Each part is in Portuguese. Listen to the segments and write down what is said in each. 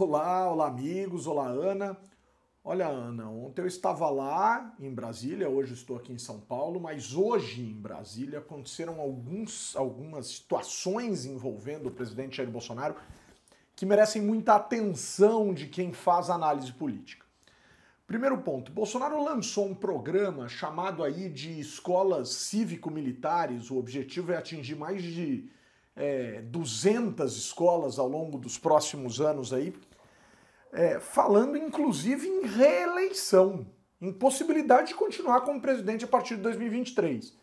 Olá, olá amigos, olá Ana. Olha, Ana, ontem eu estava lá em Brasília, hoje estou aqui em São Paulo, mas hoje em Brasília aconteceram alguns, algumas situações envolvendo o presidente Jair Bolsonaro que merecem muita atenção de quem faz análise política. Primeiro ponto, Bolsonaro lançou um programa chamado aí de escolas cívico-militares, o objetivo é atingir mais de é, 200 escolas ao longo dos próximos anos aí, é, falando inclusive em reeleição, em possibilidade de continuar como presidente a partir de 2023.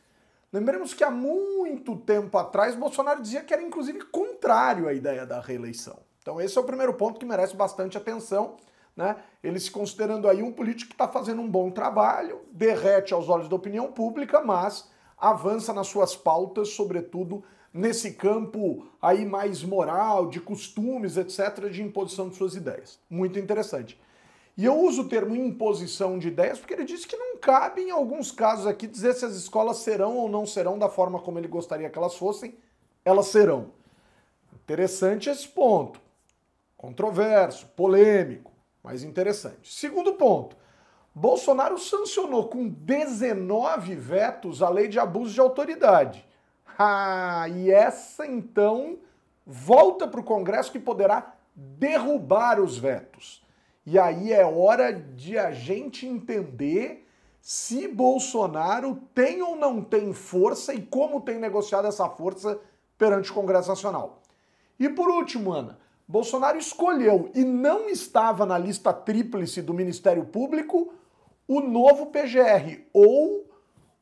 Lembremos que há muito tempo atrás Bolsonaro dizia que era inclusive contrário à ideia da reeleição. Então esse é o primeiro ponto que merece bastante atenção, né? Ele se considerando aí um político que está fazendo um bom trabalho, derrete aos olhos da opinião pública, mas avança nas suas pautas, sobretudo nesse campo aí mais moral, de costumes, etc., de imposição de suas ideias. Muito interessante. E eu uso o termo imposição de ideias porque ele diz que não cabe, em alguns casos aqui, dizer se as escolas serão ou não serão da forma como ele gostaria que elas fossem, elas serão. Interessante esse ponto. Controverso, polêmico, mas interessante. Segundo ponto, Bolsonaro sancionou com 19 vetos a lei de abuso de autoridade. Ah, e essa então volta para o Congresso que poderá derrubar os vetos. E aí é hora de a gente entender se Bolsonaro tem ou não tem força e como tem negociado essa força perante o Congresso Nacional. E por último, Ana, Bolsonaro escolheu e não estava na lista tríplice do Ministério Público o novo PGR ou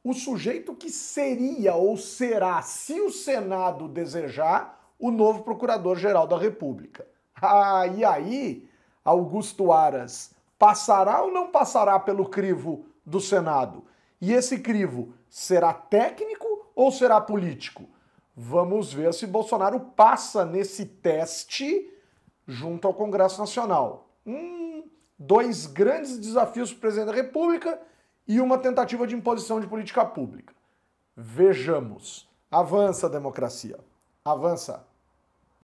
o sujeito que seria ou será, se o Senado desejar, o novo Procurador-Geral da República. Ah, e aí, Augusto Aras passará ou não passará pelo crivo do Senado? E esse crivo será técnico ou será político? Vamos ver se Bolsonaro passa nesse teste junto ao Congresso Nacional. Hum, dois grandes desafios para o presidente da República e uma tentativa de imposição de política pública. Vejamos. Avança a democracia. Avança.